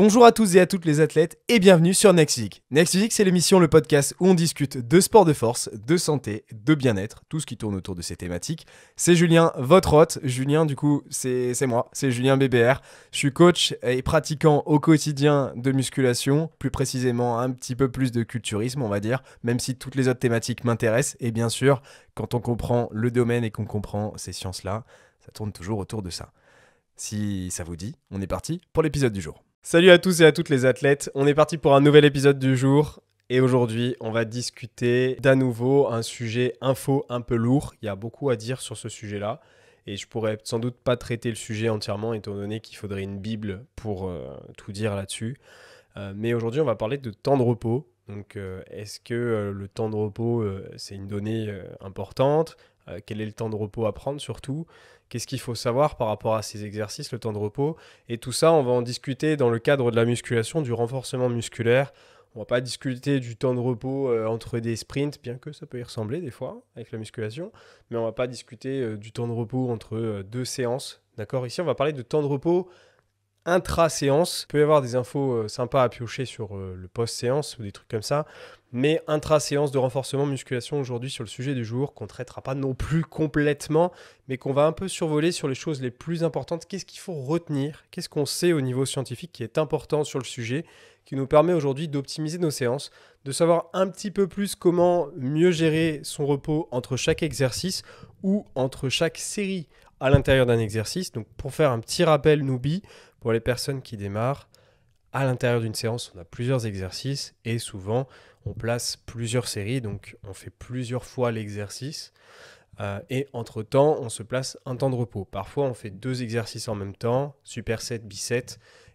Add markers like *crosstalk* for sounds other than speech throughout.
Bonjour à tous et à toutes les athlètes et bienvenue sur Next week Next c'est l'émission, le podcast où on discute de sport de force, de santé, de bien-être, tout ce qui tourne autour de ces thématiques. C'est Julien, votre hôte. Julien, du coup, c'est moi, c'est Julien BBR. Je suis coach et pratiquant au quotidien de musculation, plus précisément un petit peu plus de culturisme, on va dire, même si toutes les autres thématiques m'intéressent. Et bien sûr, quand on comprend le domaine et qu'on comprend ces sciences-là, ça tourne toujours autour de ça. Si ça vous dit, on est parti pour l'épisode du jour. Salut à tous et à toutes les athlètes, on est parti pour un nouvel épisode du jour. Et aujourd'hui, on va discuter d'à nouveau un sujet info un peu lourd. Il y a beaucoup à dire sur ce sujet-là. Et je pourrais sans doute pas traiter le sujet entièrement, étant donné qu'il faudrait une Bible pour euh, tout dire là-dessus. Euh, mais aujourd'hui, on va parler de temps de repos. Donc, euh, est-ce que le temps de repos, c'est une donnée importante Quel est le temps de repos à prendre surtout qu'est-ce qu'il faut savoir par rapport à ces exercices, le temps de repos. Et tout ça, on va en discuter dans le cadre de la musculation, du renforcement musculaire. On va pas discuter du temps de repos euh, entre des sprints, bien que ça peut y ressembler des fois hein, avec la musculation, mais on va pas discuter euh, du temps de repos entre euh, deux séances. D'accord Ici, on va parler de temps de repos intra-séance. Il peut y avoir des infos euh, sympas à piocher sur euh, le post-séance ou des trucs comme ça. Mais intra-séance de renforcement musculation aujourd'hui sur le sujet du jour qu'on ne traitera pas non plus complètement, mais qu'on va un peu survoler sur les choses les plus importantes. Qu'est-ce qu'il faut retenir Qu'est-ce qu'on sait au niveau scientifique qui est important sur le sujet, qui nous permet aujourd'hui d'optimiser nos séances, de savoir un petit peu plus comment mieux gérer son repos entre chaque exercice ou entre chaque série à l'intérieur d'un exercice. Donc pour faire un petit rappel, Nubi pour les personnes qui démarrent, à l'intérieur d'une séance, on a plusieurs exercices et souvent on place plusieurs séries, donc on fait plusieurs fois l'exercice. Euh, et entre-temps, on se place un temps de repos. Parfois, on fait deux exercices en même temps, superset, biset.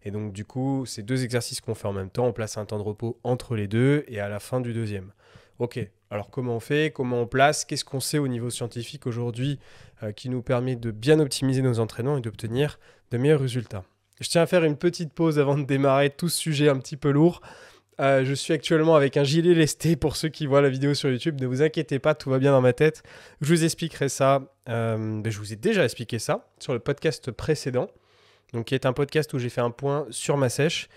Et donc, du coup, ces deux exercices qu'on fait en même temps, on place un temps de repos entre les deux et à la fin du deuxième. Ok, alors comment on fait Comment on place Qu'est-ce qu'on sait au niveau scientifique aujourd'hui euh, qui nous permet de bien optimiser nos entraînements et d'obtenir de meilleurs résultats je tiens à faire une petite pause avant de démarrer tout ce sujet un petit peu lourd. Euh, je suis actuellement avec un gilet lesté pour ceux qui voient la vidéo sur YouTube. Ne vous inquiétez pas, tout va bien dans ma tête. Je vous expliquerai ça. Euh, ben, je vous ai déjà expliqué ça sur le podcast précédent, donc qui est un podcast où j'ai fait un point sur ma sèche.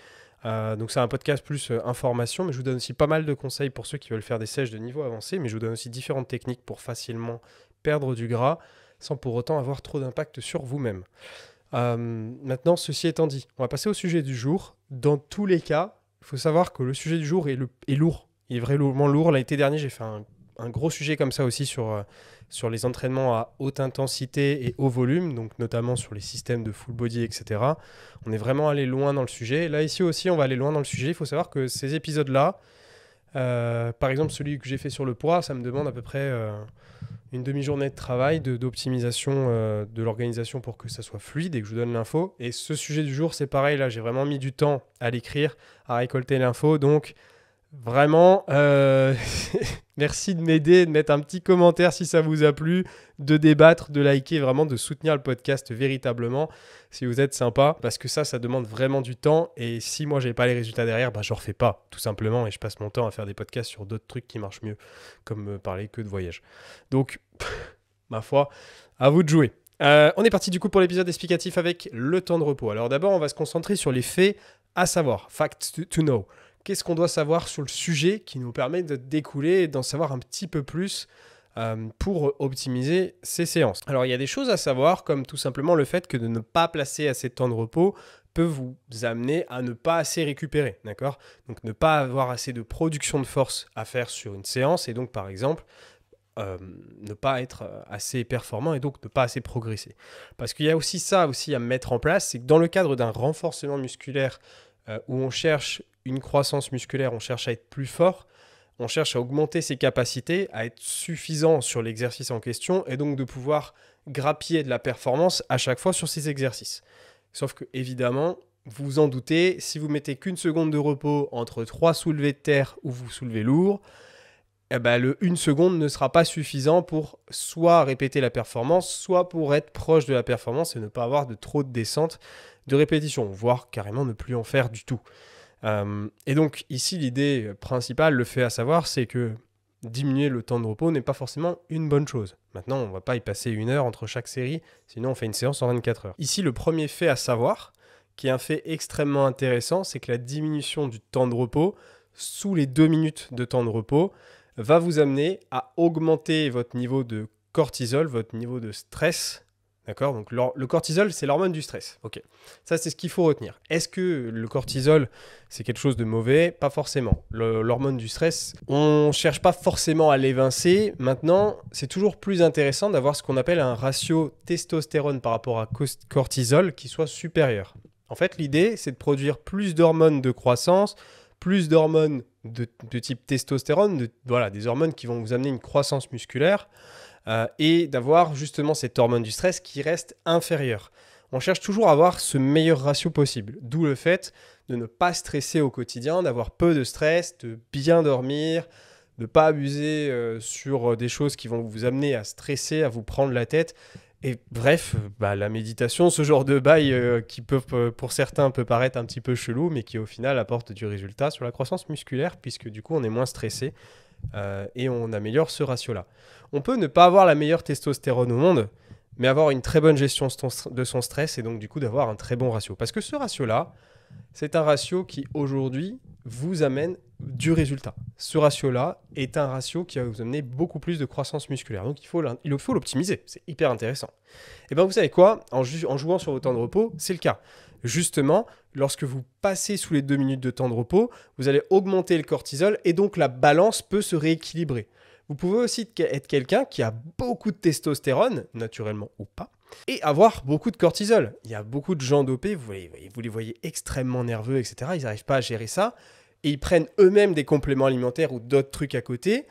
Euh, donc c'est un podcast plus information, mais je vous donne aussi pas mal de conseils pour ceux qui veulent faire des sèches de niveau avancé. Mais je vous donne aussi différentes techniques pour facilement perdre du gras sans pour autant avoir trop d'impact sur vous-même. Euh, maintenant, ceci étant dit, on va passer au sujet du jour. Dans tous les cas, il faut savoir que le sujet du jour est, le, lourd. Il est vraiment lourd. L'été dernier, j'ai fait un, gros sujet comme ça aussi sur, euh, sur les entraînements à haute intensité et haut volume, donc notamment sur les systèmes de full body, etc. On est vraiment allé loin dans le sujet. Là, ici aussi, on va aller loin dans le sujet. Il faut savoir que ces épisodes-là, euh, par exemple celui que j'ai fait sur le poids, ça me demande à peu près une demi-journée de travail, d'optimisation euh, de, l'organisation pour que ça soit fluide et que je vous donne l'info. Et ce sujet du jour, c'est pareil, là j'ai vraiment mis du temps à l'écrire, à récolter l'info. Donc Vraiment, euh, *laughs* merci de m'aider, de mettre un petit commentaire si ça vous a plu, de débattre, de liker, vraiment de soutenir le podcast véritablement si vous êtes sympa, parce que ça, ça demande vraiment du temps. Et si moi, n'ai pas les résultats derrière, bah, ne refais pas, tout simplement, et je passe mon temps à faire des podcasts sur d'autres trucs qui marchent mieux, comme euh, parler que de voyage. Donc, *laughs* ma foi, à vous de jouer. Euh, on est parti du coup pour l'épisode explicatif avec le temps de repos. Alors d'abord, on va se concentrer sur les faits, à savoir, facts to know qu'est-ce qu'on doit savoir sur le sujet qui nous permet de découler et d'en savoir un petit peu plus euh, pour optimiser ces séances. Alors il y a des choses à savoir comme tout simplement le fait que de ne pas placer assez de temps de repos peut vous amener à ne pas assez récupérer, d'accord Donc ne pas avoir assez de production de force à faire sur une séance et donc par exemple euh, ne pas être assez performant et donc ne pas assez progresser. Parce qu'il y a aussi ça aussi à mettre en place, c'est que dans le cadre d'un renforcement musculaire euh, où on cherche une croissance musculaire, on cherche à être plus fort, on cherche à augmenter ses capacités, à être suffisant sur l'exercice en question et donc de pouvoir grappiller de la performance à chaque fois sur ces exercices. Sauf que évidemment, vous vous en doutez, si vous mettez qu'une seconde de repos entre trois soulevés de terre ou vous soulevez lourd, eh ben, le une seconde ne sera pas suffisant pour soit répéter la performance, soit pour être proche de la performance et ne pas avoir de trop de descente de répétition, voire carrément ne plus en faire du tout. Euh, et donc ici, l'idée principale, le fait à savoir, c'est que diminuer le temps de repos n'est pas forcément une bonne chose. Maintenant, on ne va pas y passer une heure entre chaque série, sinon on fait une séance en 24 heures. Ici, le premier fait à savoir, qui est un fait extrêmement intéressant, c'est que la diminution du temps de repos, sous les deux minutes de temps de repos, va vous amener à augmenter votre niveau de cortisol, votre niveau de stress D'accord Donc le cortisol, c'est l'hormone du stress. Ok. Ça, c'est ce qu'il faut retenir. Est-ce que le cortisol, c'est quelque chose de mauvais Pas forcément. L'hormone du stress, on ne cherche pas forcément à l'évincer. Maintenant, c'est toujours plus intéressant d'avoir ce qu'on appelle un ratio testostérone par rapport à cortisol qui soit supérieur. En fait, l'idée, c'est de produire plus d'hormones de croissance, plus d'hormones de, type testostérone, voilà, des hormones qui vont vous amener une croissance musculaire. Euh, et d'avoir justement cette hormone du stress qui reste inférieure. On cherche toujours à avoir ce meilleur ratio possible, d'où le fait de ne pas stresser au quotidien, d'avoir peu de stress, de bien dormir, de ne pas abuser euh, sur des choses qui vont vous amener à stresser, à vous prendre la tête. Et bref, bah, la méditation, ce genre de bail euh, qui peut, pour certains peut paraître un petit peu chelou, mais qui au final apporte du résultat sur la croissance musculaire, puisque du coup on est moins stressé, euh, et on améliore ce ratio-là. On peut ne pas avoir la meilleure testostérone au monde, mais avoir une très bonne gestion de son stress et donc du coup d'avoir un très bon ratio. Parce que ce ratio-là, c'est un ratio qui aujourd'hui vous amène du résultat. Ce ratio-là est un ratio qui va vous amener beaucoup plus de croissance musculaire. Donc il faut l'optimiser, c'est hyper intéressant. Et eh bien vous savez quoi, en, en jouant sur vos temps de repos, c'est le cas justement, lorsque vous passez sous les deux minutes de temps de repos, vous allez augmenter le cortisol et donc la balance peut se rééquilibrer. Vous pouvez aussi être quelqu'un qui a beaucoup de testostérone, naturellement ou pas, et avoir beaucoup de cortisol. Il y a beaucoup de gens dopés, vous les, voyez extrêmement nerveux, etc. Ils n'arrivent pas à gérer ça, et ils prennent eux-mêmes des compléments alimentaires ou d'autres trucs à côté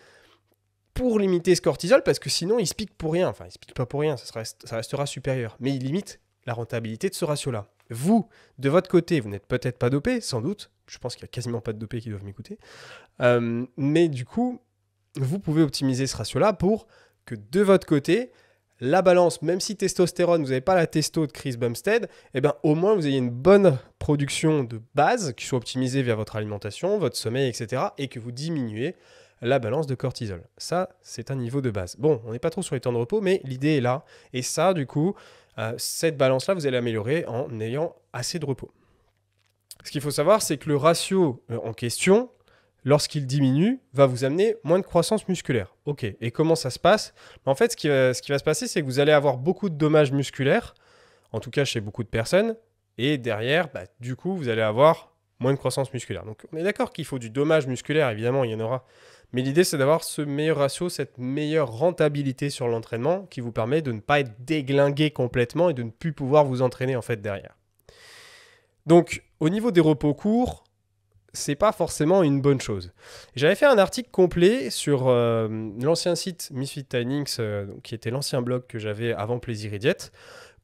pour limiter ce cortisol, parce que sinon ils se piquent pour rien. Enfin, ils se piquent pas pour rien, ça, ça restera supérieur. Mais ils limitent la rentabilité de ce ratio-là. Vous, de votre côté, vous n'êtes peut-être pas dopé, sans doute. Je pense qu'il n'y a quasiment pas de dopés qui doivent m'écouter. Euh, mais du coup, vous pouvez optimiser ce ratio-là pour que de votre côté, la balance, même si testostérone, vous n'avez pas la testo de Chris Bumstead, eh ben, au moins vous ayez une bonne production de base qui soit optimisée via votre alimentation, votre sommeil, etc. et que vous diminuez la balance de cortisol. Ça, c'est un niveau de base. Bon, on n'est pas trop sur les temps de repos, mais l'idée est là. Et ça, du coup, euh, cette balance-là, vous allez l'améliorer en ayant assez de repos. Ce qu'il faut savoir, c'est que le ratio euh, en question, lorsqu'il diminue, va vous amener moins de croissance musculaire. Ok, et comment ça se passe En fait, euh, ce qui, va, se passer, c'est que vous allez avoir beaucoup de dommages musculaires, en tout cas chez beaucoup de personnes, et derrière, bah, du coup, vous allez avoir moins de croissance musculaire. Donc on est d'accord qu'il faut du dommage musculaire, évidemment, il y en aura mais l'idée, c'est d'avoir ce meilleur ratio, cette meilleure rentabilité sur l'entraînement qui vous permet de ne pas être déglingué complètement et de ne plus pouvoir vous entraîner en fait derrière. Donc, au niveau des repos courts, c'est pas forcément une bonne chose. J'avais fait un article complet sur euh, l'ancien site Misfit Timings, euh, qui était l'ancien blog que j'avais avant Plaisir et Diète,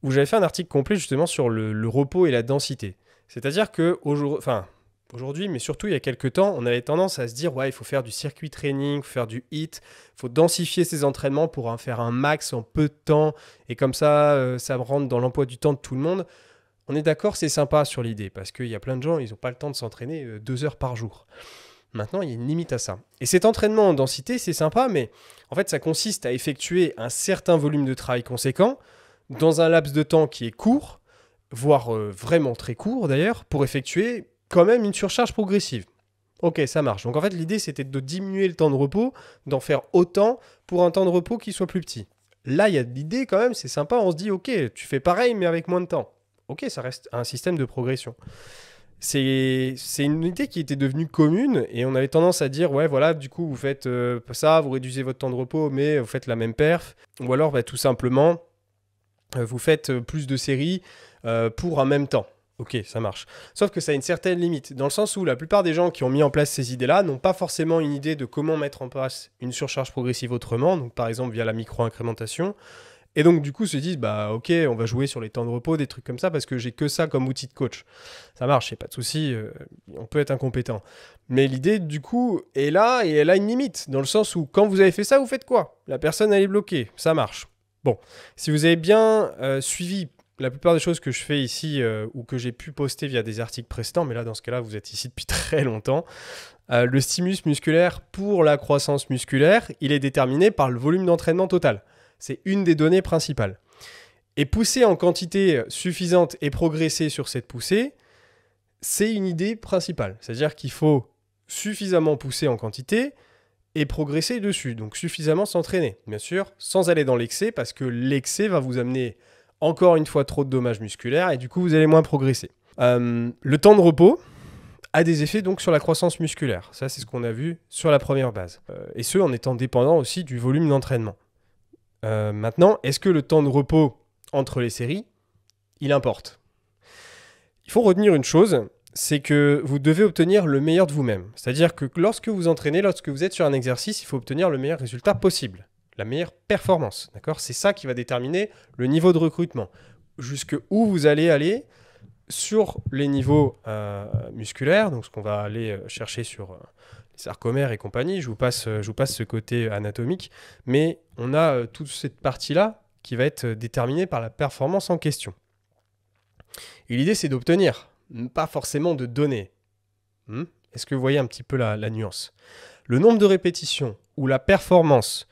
où j'avais fait un article complet justement sur le, repos et la densité. C'est-à-dire que, enfin, aujourd'hui, mais surtout il y a quelques temps, on avait tendance à se dire ouais, il faut faire du circuit training, faire du hit, faut densifier ses entraînements pour en faire un max en peu de temps, et comme ça, euh, ça rentre dans l'emploi du temps de tout le monde. On est d'accord, c'est sympa sur l'idée, parce qu'il y a plein de gens, ils n'ont pas le temps de s'entraîner euh, deux heures par jour. Maintenant, il y a une limite à ça. Et cet entraînement en densité, c'est sympa, mais en fait, ça consiste à effectuer un certain volume de travail conséquent dans un laps de temps qui est court, voire euh, vraiment très court d'ailleurs, pour effectuer quand même une surcharge progressive. Ok, ça marche. Donc en fait, l'idée, c'était de diminuer le temps de repos, d'en faire autant pour un temps de repos qui soit plus petit. Là, il y a l'idée quand même, c'est sympa, on se dit, ok, tu fais pareil, mais avec moins de temps. Ok, ça reste un système de progression. C'est une idée qui était devenue commune et on avait tendance à dire, ouais, voilà, du coup, vous faites euh, ça, vous réduisez votre temps de repos, mais vous faites la même perf. Ou alors, bah, tout simplement, euh, vous faites euh, plus de séries pour un même temps. Ok, ça marche. Sauf que ça a une certaine limite, dans le sens où la plupart des gens qui ont mis en place ces idées-là n'ont pas forcément une idée de comment mettre en place une surcharge progressive autrement, donc par exemple via la micro-incrémentation. Et donc du coup se disent, bah ok, on va jouer sur les temps de repos, des trucs comme ça, parce que j'ai que ça comme outil de coach. Ça marche, c'est pas de souci, euh, on peut être incompétent. Mais l'idée du coup est là et elle a une limite, dans le sens où quand vous avez fait ça, vous faites quoi La personne elle est bloquée, ça marche. Bon, si vous avez bien euh, suivi la plupart des choses que je fais ici euh, ou que j'ai pu poster via des articles précédents, mais là dans ce cas-là vous êtes ici depuis *laughs* très longtemps, euh, le stimulus musculaire pour la croissance musculaire, il est déterminé par le volume d'entraînement total. C'est une des données principales. Et pousser en quantité suffisante et progresser sur cette poussée, c'est une idée principale. C'est-à-dire qu'il faut suffisamment pousser en quantité et progresser dessus. Donc suffisamment s'entraîner, bien sûr, sans aller dans l'excès, parce que l'excès va vous amener encore une fois trop de dommages musculaires et du coup vous allez moins progresser. Euh, le temps de repos a des effets donc sur la croissance musculaire. Ça c'est ce qu'on a vu sur la première base. Euh, et ce en étant dépendant aussi du volume d'entraînement. Euh, maintenant, est-ce que le temps de repos entre les séries, il importe Il faut retenir une chose, c'est que vous devez obtenir le meilleur de vous-même. C'est-à-dire que lorsque vous entraînez, lorsque vous êtes sur un exercice, il faut obtenir le meilleur résultat possible la meilleure performance. D'accord C'est ça qui va déterminer le niveau de recrutement. Jusque où vous allez aller sur les niveaux euh, musculaires, donc ce qu'on va aller euh, chercher sur euh, les sarcomères et compagnie. Je vous, passe, je vous passe ce côté anatomique, mais on a toute cette partie-là qui va être déterminée par la performance en question. Et l'idée, c'est d'obtenir, pas forcément de donner. Hmm Est-ce que vous voyez un petit peu la nuance Le nombre de répétitions ou la performance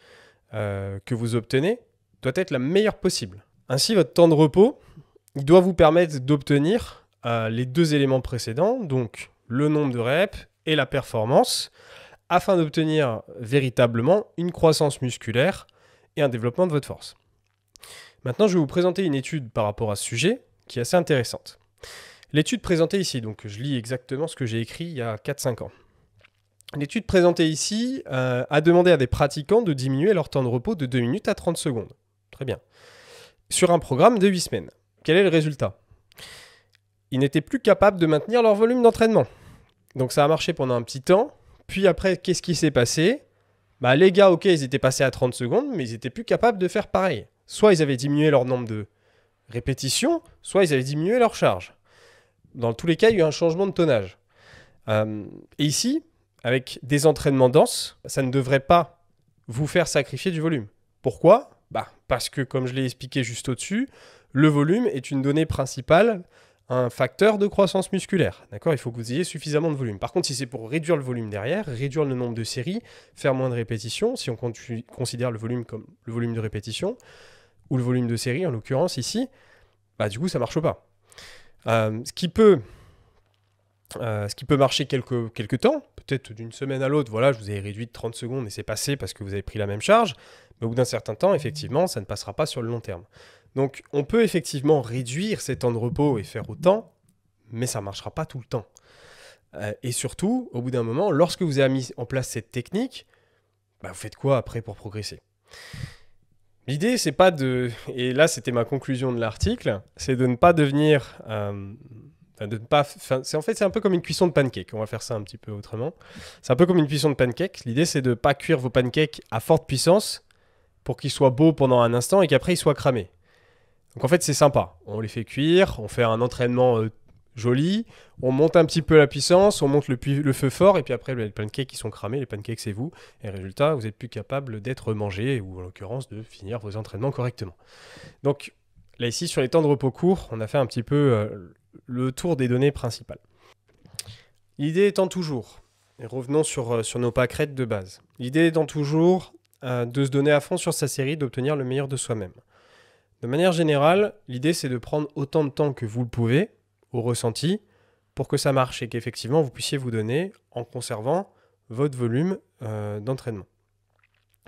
euh, que vous obtenez doit être la meilleure possible. Ainsi, votre temps de repos doit vous permettre d'obtenir euh, les deux éléments précédents, donc le nombre de reps et la performance, afin d'obtenir véritablement une croissance musculaire et un développement de votre force. Maintenant, je vais vous présenter une étude par rapport à ce sujet qui est assez intéressante. L'étude présentée ici, donc je lis exactement ce que j'ai écrit il y a 4-5 ans. L'étude présentée ici euh, a demandé à des pratiquants de diminuer leur temps de repos de 2 minutes à 30 secondes. Très bien. Sur un programme de 8 semaines. Quel est le résultat Ils n'étaient plus capables de maintenir leur volume d'entraînement. Donc ça a marché pendant un petit temps. Puis après, qu'est-ce qui s'est passé bah, Les gars, ok, ils étaient passés à 30 secondes, mais ils n'étaient plus capables de faire pareil. Soit ils avaient diminué leur nombre de répétitions, soit ils avaient diminué leur charge. Dans tous les cas, il y a eu un changement de tonnage. Euh, et ici, avec des entraînements denses, ça ne devrait pas vous faire sacrifier du volume. Pourquoi bah, Parce que, comme je l'ai expliqué juste au-dessus, le volume est une donnée principale, un facteur de croissance musculaire. D'accord Il faut que vous ayez suffisamment de volume. Par contre, si c'est pour réduire le volume derrière, réduire le nombre de séries, faire moins de répétitions, si on considère le volume comme le volume de répétition, ou le volume de séries, en l'occurrence ici, bah, du coup, ça marche pas. Euh, ce qui peut euh, ce qui peut marcher quelques, quelques temps, peut-être d'une semaine à l'autre, voilà, je vous ai réduit de 30 secondes et c'est passé parce que vous avez pris la même charge, mais au bout d'un certain temps, effectivement, ça ne passera pas sur le long terme. Donc on peut effectivement réduire ces temps de repos et faire autant, mais ça ne marchera pas tout le temps. Euh, et surtout, au bout d'un moment, lorsque vous avez mis en place cette technique, bah, vous faites quoi après pour progresser L'idée, c'est pas de, et là c'était ma conclusion de l'article, c'est de ne pas devenir euh, pas, c'est, en fait, c'est un peu comme une cuisson de pancake. On va faire ça un petit peu autrement. C'est un peu comme une cuisson de pancake. L'idée, c'est de ne pas cuire vos pancakes à forte puissance pour qu'ils soient beaux pendant un instant et qu'après, ils soient cramés. Donc, en fait, c'est sympa. On les fait cuire, on fait un entraînement euh, joli, on monte un petit peu la puissance, on monte le, feu fort, et puis après, les pancakes, qui sont cramés. Les pancakes, c'est vous. Et résultat, vous n'êtes plus capable d'être mangé ou, en l'occurrence, de finir vos entraînements correctement. Donc, là, ici, sur les temps de repos courts, on a fait un petit peu. Euh, le tour des données principales. L'idée étant toujours, et revenons sur, euh, sur nos pâquerettes de base, l'idée étant toujours euh, de se donner à fond sur sa série, d'obtenir le meilleur de soi-même. De manière générale, l'idée c'est de prendre autant de temps que vous le pouvez, au ressenti, pour que ça marche et qu'effectivement vous puissiez vous donner en conservant votre volume euh, d'entraînement.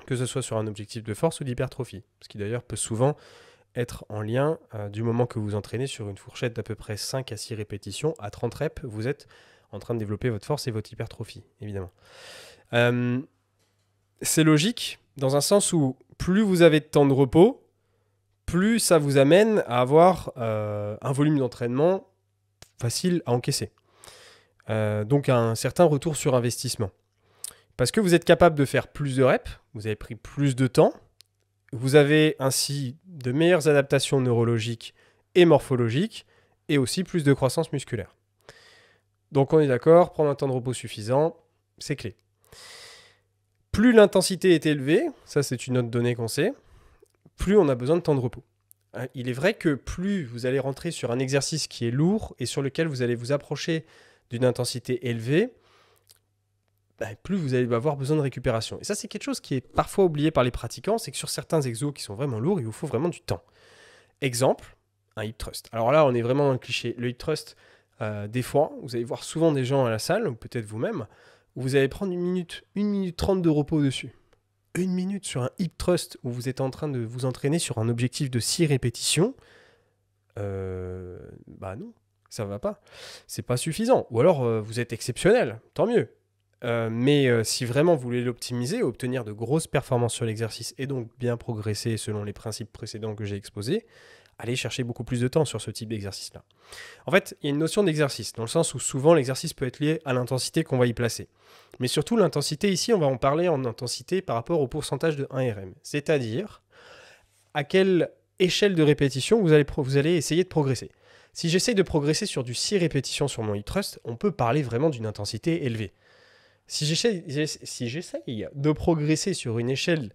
Que ce soit sur un objectif de force ou d'hypertrophie, ce qui d'ailleurs peut souvent être en lien euh, du moment que vous entraînez sur une fourchette d'à peu près 5 à 6 répétitions. À 30 reps, vous êtes en train de développer votre force et votre hypertrophie, évidemment. Euh, c'est logique, dans un sens où plus vous avez de temps de repos, plus ça vous amène à avoir euh, un volume d'entraînement facile à encaisser. donc un certain retour sur investissement. Parce que vous êtes capable de faire plus de reps, vous avez pris plus de temps, vous avez ainsi de meilleures adaptations neurologiques et morphologiques, et aussi plus de croissance musculaire. Donc on est d'accord, prendre un temps de repos suffisant, c'est clé. Plus l'intensité est élevée, ça c'est une autre donnée qu'on sait, plus on a besoin de temps de repos. Hein, il est vrai que plus vous allez rentrer sur un exercice qui est lourd et sur lequel vous allez vous approcher d'une intensité élevée, bah, plus vous allez avoir besoin de récupération. Et ça, c'est quelque chose qui est parfois oublié par les pratiquants, c'est que sur certains exos qui sont vraiment lourds, il vous faut vraiment du temps. Exemple, un hip thrust. Alors là, on est vraiment dans le cliché. Le hip thrust, euh, des fois, vous allez voir souvent des gens à la salle, ou peut-être vous-même, où vous allez prendre une minute, une minute trente de repos dessus. Une minute sur un hip thrust où vous êtes en train de vous entraîner sur un objectif de six répétitions, euh, bah non, ça va pas. C'est pas suffisant. Ou alors euh, vous êtes exceptionnel, tant mieux. Euh, mais euh, si vraiment vous voulez l'optimiser, obtenir de grosses performances sur l'exercice et donc bien progresser selon les principes précédents que j'ai exposés, allez chercher beaucoup plus de temps sur ce type d'exercice-là. En fait, il y a une notion d'exercice, dans le sens où souvent l'exercice peut être lié à l'intensité qu'on va y placer. Mais surtout, l'intensité ici, on va en parler en intensité par rapport au pourcentage de 1RM, c'est-à-dire à quelle échelle de répétition vous allez, vous allez essayer de progresser. Si j'essaye de progresser sur du 6 répétitions sur mon e-trust, on peut parler vraiment d'une intensité élevée. Si j'essaye de progresser sur une échelle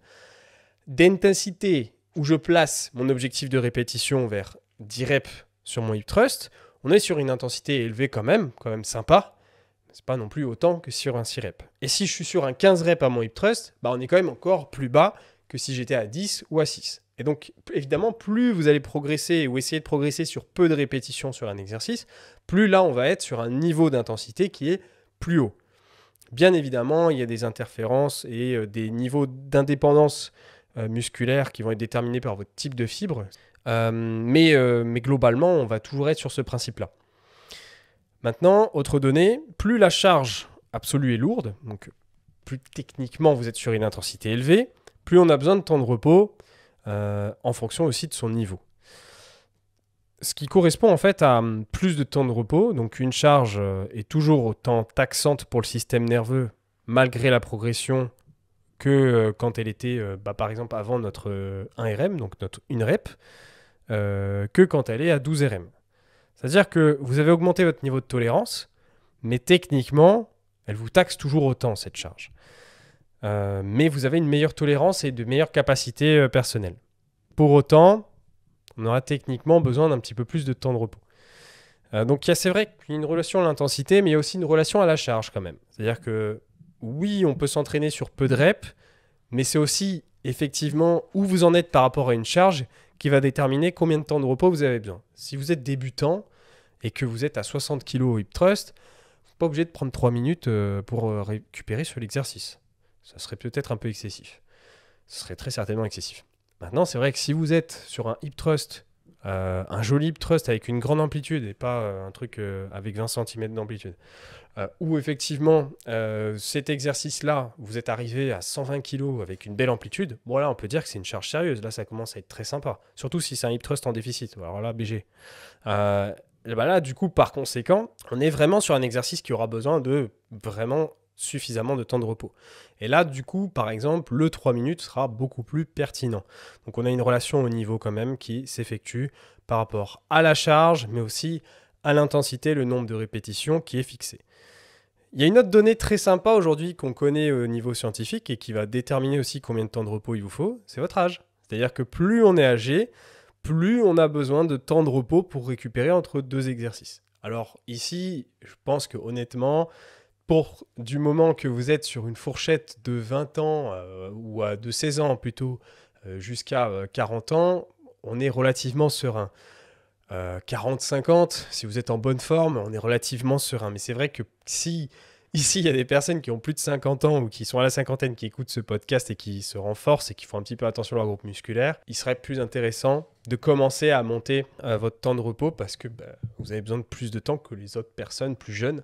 d'intensité où je place mon objectif de répétition vers 10 reps sur mon hip thrust, on est sur une intensité élevée quand même, quand même sympa. C'est pas non plus autant que sur un 6 reps. Et si je suis sur un 15 reps à mon hip thrust, bah, on est quand même encore plus bas que si j'étais à 10 ou à 6. Et donc, évidemment, plus vous allez progresser ou essayer de progresser sur peu de répétitions sur un exercice, plus là, on va être sur un niveau d'intensité qui est plus haut. Bien évidemment, il y a des interférences et euh, des niveaux d'indépendance euh, musculaire qui vont être déterminés par votre type de fibre. Euh, mais, mais, globalement, on va toujours être sur ce principe-là. Maintenant, autre donnée, plus la charge absolue est lourde, donc plus techniquement vous êtes sur une intensité élevée, plus on a besoin de temps de repos en fonction aussi de son niveau. Ce qui correspond en fait à hum, plus de temps de repos, donc une charge euh, est toujours autant taxante pour le système nerveux malgré la progression que euh, quand elle était euh, bah, par exemple avant notre 1RM, donc notre 1 rep, que quand elle est à 12 RM. C'est-à-dire que vous avez augmenté votre niveau de tolérance, mais techniquement, elle vous taxe toujours autant cette charge. mais vous avez une meilleure tolérance et de meilleures capacités personnelles. Pour autant, on aura techniquement besoin d'un petit peu plus de temps de repos. Euh, donc c'est vrai qu'il y a une relation à l'intensité, mais il y a aussi une relation à la charge quand même. C'est-à-dire que oui, on peut s'entraîner sur peu de reps, mais c'est aussi effectivement où vous en êtes par rapport à une charge qui va déterminer combien de temps de repos vous avez besoin. Si vous êtes débutant et que vous êtes à 60 kg au hip thrust, vous n'êtes pas obligé de prendre 3 minutes euh, pour euh, récupérer sur l'exercice. Ça serait peut-être un peu excessif. Ce serait très certainement excessif. Maintenant, c'est vrai que si vous êtes sur un hip thrust, euh, un joli hip thrust avec une grande amplitude et pas euh, un truc euh, avec 20 cm d'amplitude, où effectivement cet exercice-là, vous êtes arrivé à 120 kg avec une belle amplitude, voilà, on peut dire que c'est une charge sérieuse, là ça commence à être très sympa, surtout si c'est un hip thrust en déficit, alors là BG. Ben là, du coup, par conséquent, on est vraiment sur un exercice qui aura besoin de vraiment suffisamment de temps de repos. Et là, du coup, par exemple, le 3 minutes sera beaucoup plus pertinent. Donc on a une relation au niveau quand même qui s'effectue par rapport à la charge, mais aussi à l'intensité, le nombre de répétitions qui est fixé. Il y a une autre donnée très sympa aujourd'hui qu'on connaît au niveau scientifique et qui va déterminer aussi combien de temps de repos il vous faut, c'est votre âge. C'est-à-dire que plus on est âgé, plus on a besoin de temps de repos pour récupérer entre deux exercices. Alors ici, je pense que honnêtement, pour du moment que vous êtes sur une fourchette de 20 ans euh, ou de 16 ans plutôt euh, jusqu'à 40 euh, ans, on est relativement serein. 40-50, si vous êtes en bonne forme, on est relativement serein. Mais c'est vrai que si ici il y a des personnes qui ont plus de 50 ans ou qui sont à la cinquantaine qui écoutent ce podcast et qui se renforcent et qui font un petit peu attention à leur groupe musculaire, il serait plus intéressant de commencer à monter votre temps de repos parce que bah, vous avez besoin de plus de temps que les autres personnes plus jeunes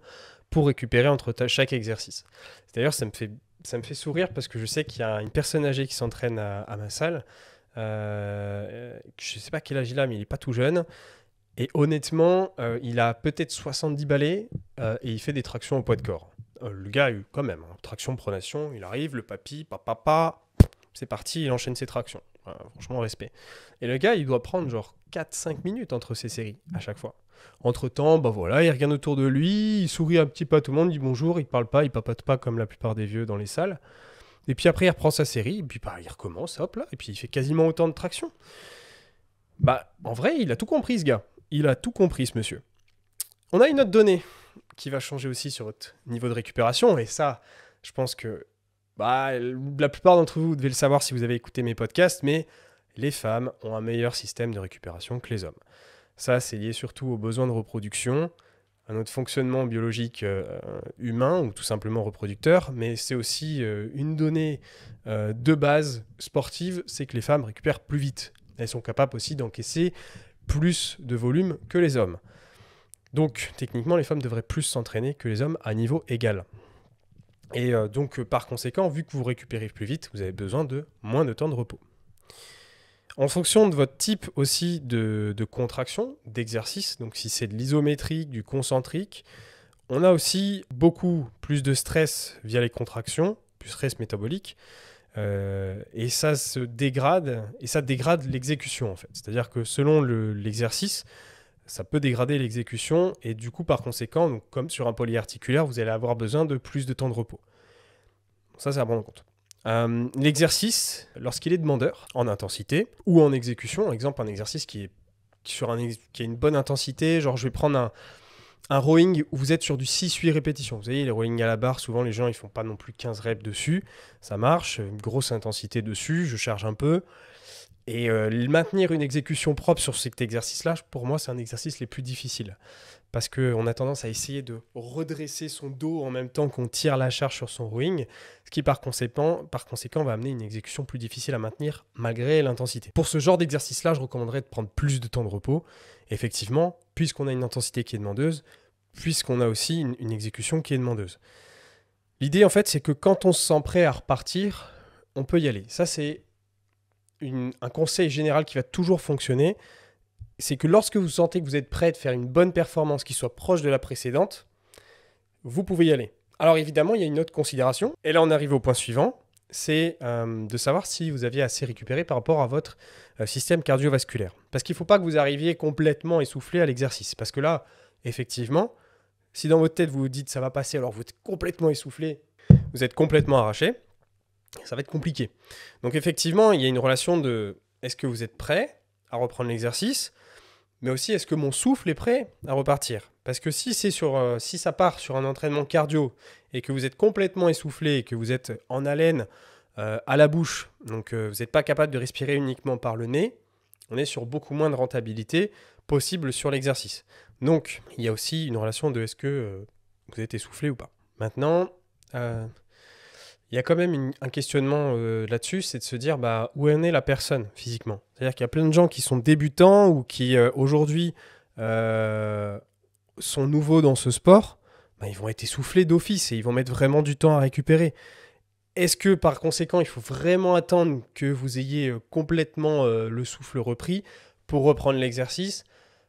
pour récupérer entre chaque exercice. D'ailleurs, ça me fait ça me fait sourire parce que je sais qu'il y a une personne âgée qui s'entraîne à, ma salle. Euh, je sais pas quel âge il a, mais il est pas tout jeune. Et honnêtement, euh, il a peut-être 70 balais euh, et il fait des tractions au poids de corps. le gars, quand même, hein, traction, pronation, il arrive, le papy, papa, papa, c'est parti, il enchaîne ses tractions. franchement, respect. Et le gars, il doit prendre genre 4-5 minutes entre ses séries à chaque fois. Entre-temps, bah voilà, il regarde autour de lui, il sourit un petit peu à tout le monde, il dit bonjour, il parle pas, il papote pas comme la plupart des vieux dans les salles. Et puis après, il reprend sa série, puis bah, il recommence, hop là, et puis il fait quasiment autant de traction. Bah, en vrai, il a tout compris, ce gars. Il a tout compris, ce monsieur. On a une autre donnée qui va changer aussi sur votre niveau de récupération, et ça, je pense que bah, la plupart d'entre vous devez le savoir si vous avez écouté mes podcasts, mais les femmes ont un meilleur système de récupération que les hommes. Ça, c'est lié surtout aux besoins de reproduction, à notre fonctionnement biologique euh, humain ou tout simplement reproducteur, mais c'est aussi euh, une donnée euh, de base sportive, c'est que les femmes récupèrent plus vite. Elles sont capables aussi d'encaisser plus de volume que les hommes. Donc techniquement, les femmes devraient plus s'entraîner que les hommes à niveau égal. Et donc par conséquent, vu que vous récupérez plus vite, vous avez besoin de moins de temps de repos. En fonction de votre type aussi de, contraction, d'exercice, donc si c'est de l'isométrique, du concentrique, on a aussi beaucoup plus de stress via les contractions, plus stress métabolique, euh, et ça se dégrade, et ça dégrade l'exécution en fait. C'est-à-dire que selon l'exercice, ça peut dégrader l'exécution, et du coup par conséquent, comme sur un polyarticulaire, vous allez avoir besoin de plus de temps de repos. Ça, c'est à prendre en compte. Euh, l'exercice, lorsqu'il est demandeur, en intensité ou en exécution, exemple un exercice qui est sur qui a une bonne intensité, genre je vais prendre un, rowing où vous êtes sur du 6-8 répétitions. Vous voyez, les rowings à la barre, souvent les gens ils font pas non plus 15 reps dessus. Ça marche, une grosse intensité dessus, je charge un peu. Et euh, maintenir une exécution propre sur cet exercice-là, pour moi, c'est un exercice les plus difficiles parce qu'on a tendance à essayer de redresser son dos en même temps qu'on tire la charge sur son rowing, ce qui par conséquent, va amener une exécution plus difficile à maintenir malgré l'intensité. Pour ce genre d'exercice-là, je recommanderais de prendre plus de temps de repos. Effectivement, puisqu'on a une intensité qui est demandeuse, puisqu'on a aussi une, exécution qui est demandeuse. L'idée en fait, c'est que quand on se sent prêt à repartir, on peut y aller. Ça, c'est un conseil général qui va toujours fonctionner c'est que lorsque vous sentez que vous êtes prêt de faire une bonne performance qui soit proche de la précédente, vous pouvez y aller. Alors évidemment, il y a une autre considération, et là on arrive au point suivant, c'est euh, de savoir si vous aviez assez récupéré par rapport à votre euh, système cardiovasculaire. Parce qu'il ne faut pas que vous arriviez complètement essoufflé à l'exercice, parce que là, effectivement, si dans votre tête vous vous dites ça va passer alors vous êtes complètement essoufflé, vous êtes complètement arraché, ça va être compliqué. Donc effectivement, il y a une relation de est-ce que vous êtes prêt à reprendre l'exercice mais aussi est-ce que mon souffle est prêt à repartir Parce que si c'est sur, euh, si ça part sur un entraînement cardio et que vous êtes complètement essoufflé et que vous êtes en haleine euh, à la bouche, donc euh, vous n'êtes pas capable de respirer uniquement par le nez, on est sur beaucoup moins de rentabilité possible sur l'exercice. Donc il y a aussi une relation de est-ce que vous êtes essoufflé ou pas. Maintenant, il y a quand même un questionnement euh, là-dessus, c'est de se dire bah, où est est la personne physiquement. C'est-à-dire qu'il y a plein de gens qui sont débutants ou qui euh, aujourd'hui euh, sont nouveaux dans ce sport, bah, ils vont être essoufflés d'office et ils vont mettre vraiment du temps à récupérer. Est-ce que par conséquent, il faut vraiment attendre que vous ayez complètement le souffle repris pour reprendre l'exercice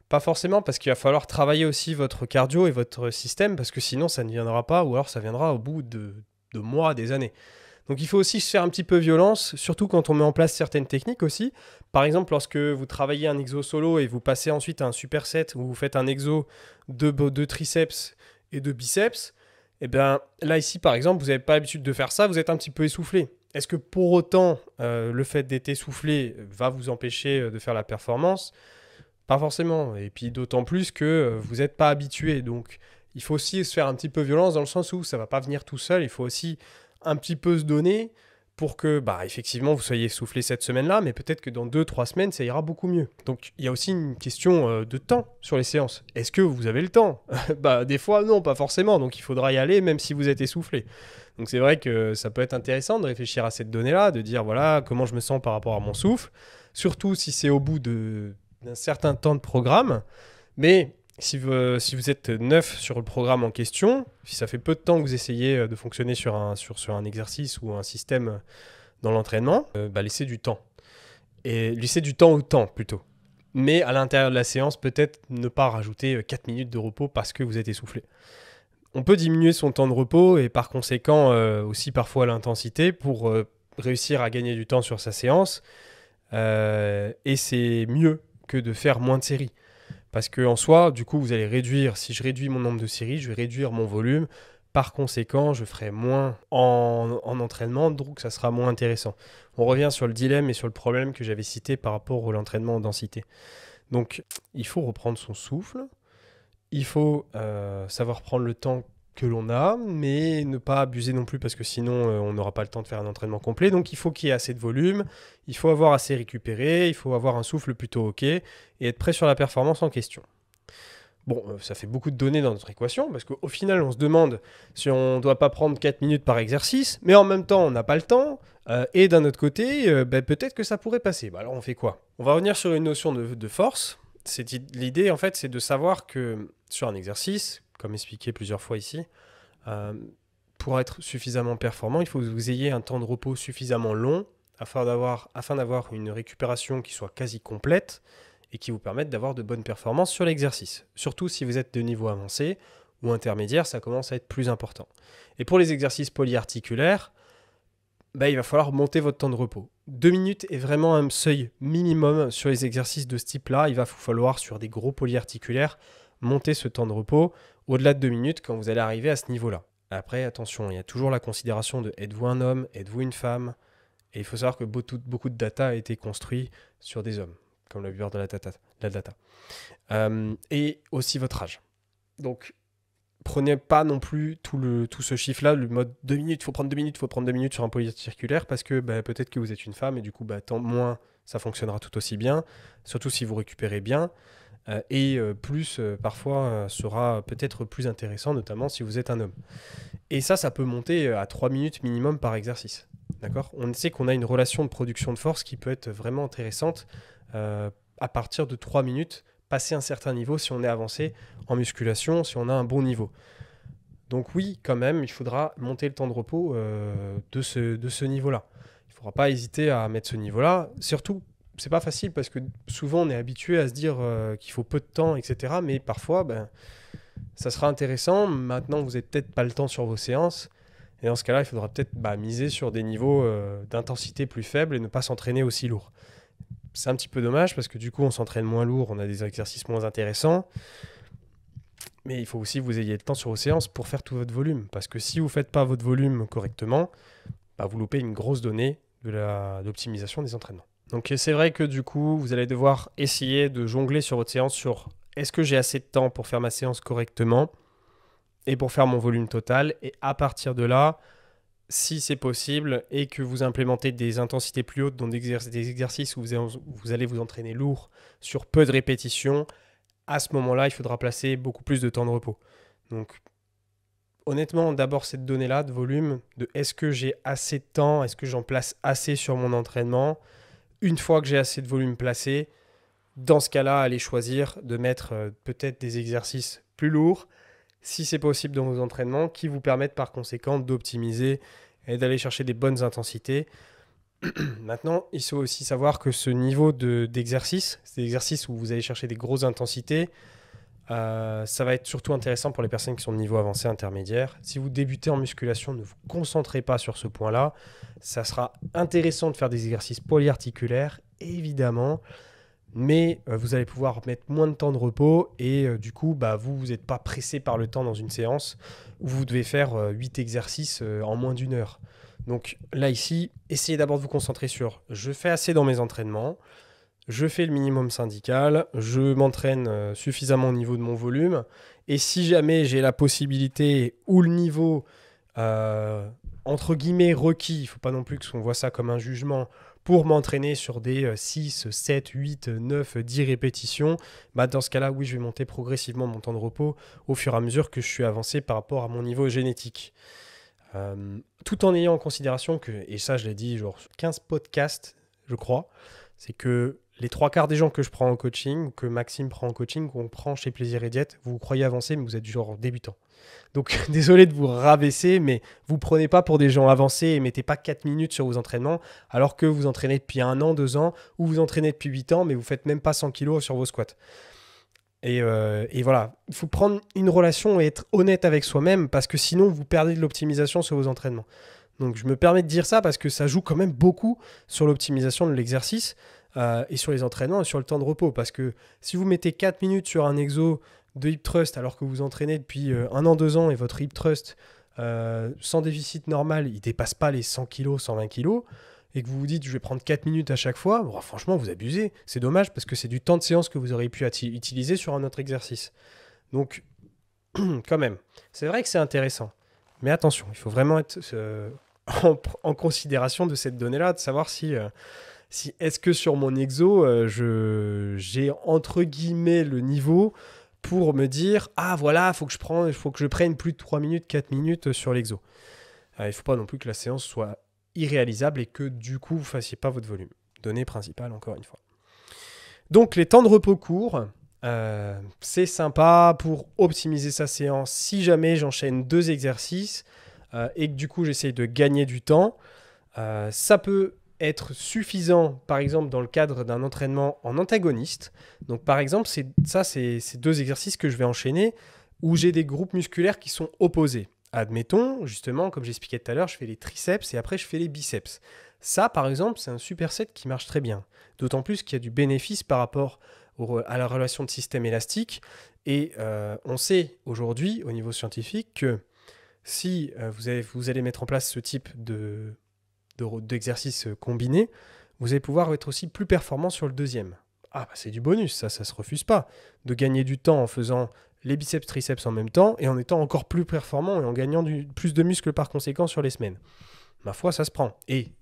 Pas forcément, parce qu'il va falloir travailler aussi votre cardio et votre système, parce que sinon ça ne viendra pas, ou alors ça viendra au bout de de mois, des années. Donc il faut aussi se faire un petit peu violence, surtout quand on met en place certaines techniques aussi. Par exemple, lorsque vous travaillez un exo solo et vous passez ensuite à un superset où vous faites un exo de, de triceps et de biceps, eh bien là ici par exemple, vous n'avez pas l'habitude de faire ça, vous êtes un petit peu essoufflé. Est-ce que pour autant euh, le fait d'être essoufflé va vous empêcher euh, de faire la performance Pas forcément. Et puis d'autant plus que euh, vous n'êtes pas habitué. Donc il faut aussi se faire un petit peu violence dans le sens où ça va pas venir tout seul. Il faut aussi un petit peu se donner pour que, bah, effectivement, vous soyez soufflé cette semaine-là, mais peut-être que dans deux, trois semaines, ça ira beaucoup mieux. Donc, il y a aussi une question euh, de temps sur les séances. Est-ce que vous avez le temps *laughs* Bah, des fois, non, pas forcément. Donc, il faudra y aller, même si vous êtes essoufflé. Donc, c'est vrai que ça peut être intéressant de réfléchir à cette donnée-là, de dire, voilà, comment je me sens par rapport à mon souffle. Surtout si c'est au bout d'un certain temps de programme. Mais euh, si vous, êtes neuf sur le programme en question, si ça fait peu de temps que vous essayez euh, de fonctionner sur un, sur, un exercice ou un système euh, dans l'entraînement, bah laissez du temps. Et laissez du temps au temps plutôt. Mais à l'intérieur de la séance, peut-être ne pas rajouter 4 minutes de repos parce que vous êtes essoufflé. On peut diminuer son temps de repos et par conséquent aussi parfois l'intensité pour réussir à gagner du temps sur sa séance. et c'est mieux que de faire moins de séries. Parce que en soi, du coup, vous allez réduire, si je réduis mon nombre de séries, je vais réduire mon volume. Par conséquent, je ferai moins en, entraînement, donc ça sera moins intéressant. On revient sur le dilemme et sur le problème que j'avais cité par rapport à l'entraînement en densité. Donc, il faut reprendre son souffle, il faut euh, savoir prendre le temps que l'on a, mais ne pas abuser non plus parce que sinon euh, on n'aura pas le temps de faire un entraînement complet. Donc il faut qu'il y ait assez de volume, il faut avoir assez récupéré, il faut avoir un souffle plutôt ok et être prêt sur la performance en question. Bon, euh, ça fait beaucoup de données dans notre équation parce qu'au final on se demande si on ne doit pas prendre 4 minutes par exercice, mais en même temps on n'a pas le temps. Euh, et d'un autre côté, ben, peut-être que ça pourrait passer. Bah, alors on fait quoi On va revenir sur une notion de, de force. L'idée en fait c'est de savoir que sur un exercice, comme expliqué plusieurs fois ici, euh, pour être suffisamment performant, il faut que vous ayez un temps de repos suffisamment long afin d'avoir, une récupération qui soit quasi complète et qui vous permette d'avoir de bonnes performances sur l'exercice. Surtout si vous êtes de niveau avancé ou intermédiaire, ça commence à être plus important. Et pour les exercices polyarticulaires, bah, il va falloir monter votre temps de repos. Deux minutes est vraiment un seuil minimum sur les exercices de ce type-là. Il va falloir, sur des gros polyarticulaires, monter ce temps de repos au-delà de deux minutes quand vous allez arriver à ce niveau-là. Après, attention, il y a toujours la considération de êtes-vous un homme, êtes-vous une femme Et il faut savoir que beaucoup, de data a été construit sur des hommes, comme le buveur de la data. Euh, et aussi votre âge. Donc, prenez pas non plus tout, le, tout ce chiffre-là, le mode deux minutes, il faut prendre deux minutes, il faut prendre deux minutes sur un polyester circulaire, parce que bah, peut-être que vous êtes une femme, et du coup, bah, tant moins, ça fonctionnera tout aussi bien, surtout si vous récupérez bien. Euh, et euh, plus euh, parfois sera peut-être plus intéressant, notamment si vous êtes un homme. Et ça, ça peut monter à 3 minutes minimum par exercice. D'accord On sait qu'on a une relation de production de force qui peut être vraiment intéressante à partir de 3 minutes, passer un certain niveau si on est avancé en musculation, si on a un bon niveau. Donc oui, quand même, il faudra monter le temps de repos de ce, de ce niveau-là. Il ne faudra pas hésiter à mettre ce niveau-là, surtout c'est pas facile parce que souvent on est habitué à se dire euh, qu'il faut peu de temps, etc. Mais parfois, ben, ça sera intéressant. Maintenant, vous n'avez peut-être pas le temps sur vos séances. Et dans ce cas-là, il faudra peut-être bah, miser sur des niveaux euh, d'intensité plus faibles et ne pas s'entraîner aussi lourd. C'est un petit peu dommage parce que du coup, on s'entraîne moins lourd, on a des exercices moins intéressants. Mais il faut aussi que vous ayez le temps sur vos séances pour faire tout votre volume. Parce que si vous ne faites pas votre volume correctement, bah, vous loupez une grosse donnée de des entraînements. Donc c'est vrai que du coup, vous allez devoir essayer de jongler sur votre séance sur est-ce que j'ai assez de temps pour faire ma séance correctement et pour faire mon volume total. Et à partir de là, si c'est possible et que vous implémentez des intensités plus hautes, dans des, exercices où vous, allez vous entraîner lourd sur peu de répétitions, à ce moment-là, il faudra placer beaucoup plus de temps de repos. Donc, honnêtement, d'abord cette donnée-là de volume, de est-ce que j'ai assez de temps, est-ce que j'en place assez sur mon entraînement, une fois que j'ai assez de volume placé, dans ce cas-là, allez choisir de mettre euh, peut-être des exercices plus lourds, si c'est possible dans vos entraînements, qui vous permettent par conséquent d'optimiser et d'aller chercher des bonnes intensités. *clears throat* Maintenant, il faut aussi savoir que ce niveau d'exercice, c'est des où vous allez chercher des grosses intensités, euh, ça va être surtout intéressant pour les personnes qui sont de niveau avancé intermédiaire. Si vous débutez en musculation, ne vous concentrez pas sur ce point-là. Ça sera intéressant de faire des exercices polyarticulaires, évidemment, mais euh, vous allez pouvoir mettre moins de temps de repos et euh, du coup, bah, vous vous n'êtes pas pressé par le temps dans une séance où vous devez faire 8 exercices en moins d'une heure. Donc là, ici, essayez d'abord de vous concentrer sur je fais assez dans mes entraînements je fais le minimum syndical, je m'entraîne euh, suffisamment au niveau de mon volume, et si jamais j'ai la possibilité ou le niveau euh, entre guillemets requis, il faut pas non plus qu'on voit ça comme un jugement, pour m'entraîner sur des 6, 7, 8, 9, 10 répétitions, bah, dans ce cas-là, oui, je vais monter progressivement mon temps de repos au fur et à mesure que je suis avancé par rapport à mon niveau génétique. Euh, tout en ayant en considération que, et ça je l'ai dit genre 15 podcasts, je crois, c'est que les trois quarts des gens que je prends en coaching, que Maxime prend en coaching, qu'on prend chez Plaisir et Diète, vous, croyez avancer, mais vous êtes du genre débutant. Donc *laughs* désolé de vous rabaisser, mais vous prenez pas pour des gens avancés et mettez pas 4 minutes sur vos entraînements, alors que vous entraînez depuis un an, deux ans, ou vous entraînez depuis 8 ans, mais vous faites même pas 100 kilos sur vos squats. Euh, et voilà, il faut prendre une relation et être honnête avec soi-même, parce que sinon vous perdez de l'optimisation sur vos entraînements. Donc je me permets de dire ça parce que ça joue quand même beaucoup sur l'optimisation de l'exercice. Euh, et sur les entraînements et sur le temps de repos. Parce que si vous mettez 4 minutes sur un exo de hip thrust alors que vous entraînez depuis euh, un an, deux ans et votre hip thrust euh, sans déficit normal, il dépasse pas les 100 kg, 120 kg, et que vous vous dites je vais prendre 4 minutes à chaque fois, franchement vous abusez. C'est dommage parce que c'est du temps de séance que vous auriez pu utiliser sur un autre exercice. Donc *clears throat* quand même, c'est vrai que c'est intéressant. Mais attention, il faut vraiment être *laughs* en, considération de cette donnée-là, de savoir si si est-ce que sur mon exo, euh, je j'ai entre guillemets le niveau pour me dire ah voilà, faut que je prenne, faut que je prenne plus de 3 minutes, 4 minutes sur l'exo. Euh, il faut pas non plus que la séance soit irréalisable et que du coup vous fassiez pas votre volume. Donnée principale encore une fois. Donc les temps de repos courts, euh, c'est sympa pour optimiser sa séance. Si jamais j'enchaîne deux exercices et que du coup j'essaye de gagner du temps, ça peut être suffisant, par exemple, dans le cadre d'un entraînement en antagoniste. Donc, par exemple, c'est ça, c'est deux exercices que je vais enchaîner où j'ai des groupes musculaires qui sont opposés. Admettons, justement, comme j'expliquais tout à l'heure, je fais les triceps et après je fais les biceps. Ça, par exemple, c'est un superset qui marche très bien. D'autant plus qu'il y a du bénéfice par rapport à la relation de système élastique. Et euh, on sait aujourd'hui, au niveau scientifique, que si euh, vous, vous allez mettre en place ce type de d'exercices euh, combinés, vous allez pouvoir être aussi plus performant sur le deuxième. Ah bah c'est du bonus, ça, ça se refuse pas. De gagner du temps en faisant les biceps, triceps en même temps et en étant encore plus performant et en gagnant plus de muscles par conséquent sur les semaines. Ma foi, ça se prend. Et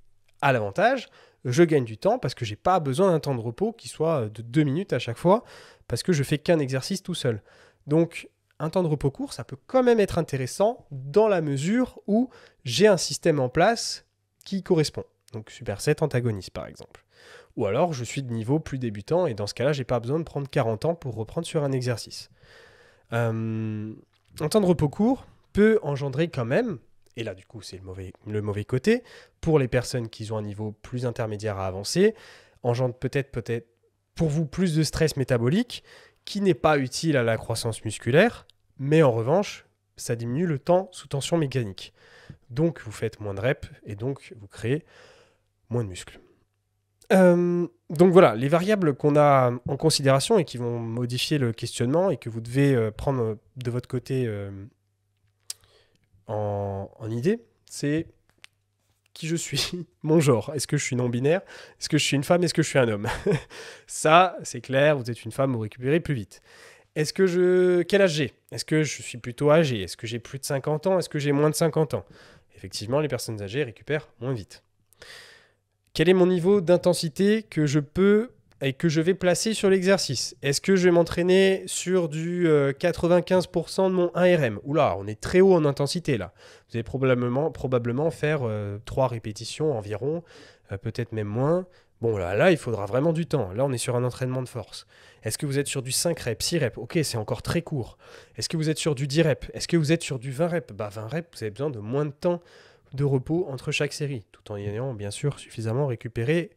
à l'avantage, je gagne du temps parce que j'ai pas besoin d'un temps de repos qui soit euh, de deux minutes à chaque fois parce que je fais qu'un exercice tout seul. Donc un temps de repos court, ça peut quand même être intéressant dans la mesure où j'ai un système en place qui correspond. Donc Super 7 antagoniste par exemple. Ou alors je suis de niveau plus débutant et dans ce cas-là j'ai pas besoin de prendre 40 ans pour reprendre sur un exercice. Euh, un temps de repos court peut engendrer quand même, et là du coup c'est le mauvais, le mauvais côté, pour les personnes qui ont un niveau plus intermédiaire à avancer, engendre peut-être peut-être pour vous plus de stress métabolique qui n'est pas utile à la croissance musculaire, mais en revanche ça diminue le temps sous tension mécanique. Donc vous faites moins de reps et donc vous créez moins de muscles. Euh, donc voilà, les variables qu'on a en considération et qui vont modifier le questionnement et que vous devez euh, prendre de votre côté euh, en, en, idée, c'est qui je suis, *laughs* mon genre, est-ce que je suis non-binaire, est-ce que je suis une femme, est-ce que je suis un homme. *laughs* Ça, c'est clair, vous êtes une femme, vous récupérez plus vite. Est-ce que je. Quel âge j'ai Est-ce que je suis plutôt âgé Est-ce que j'ai plus de 50 ans Est-ce que j'ai moins de 50 ans Effectivement, les personnes âgées récupèrent moins vite. Quel est mon niveau d'intensité que je peux et que je vais placer sur l'exercice Est-ce que je vais m'entraîner sur du 95% euh, de mon 1RM Oula, on est très haut en intensité là. Vous allez probablement, probablement faire euh, trois 3 répétitions environ, euh, peut-être même moins, Bon, là, là, il faudra vraiment du temps. Là, on est sur un entraînement de force. Est-ce que vous êtes sur du 5 reps, 6 reps Ok, c'est encore très court. Est-ce que vous êtes sur du 10 reps Est-ce que vous êtes sur du 20 reps Bah, 20 reps, vous avez besoin de moins de temps de repos entre chaque série, tout en ayant bien sûr suffisamment récupéré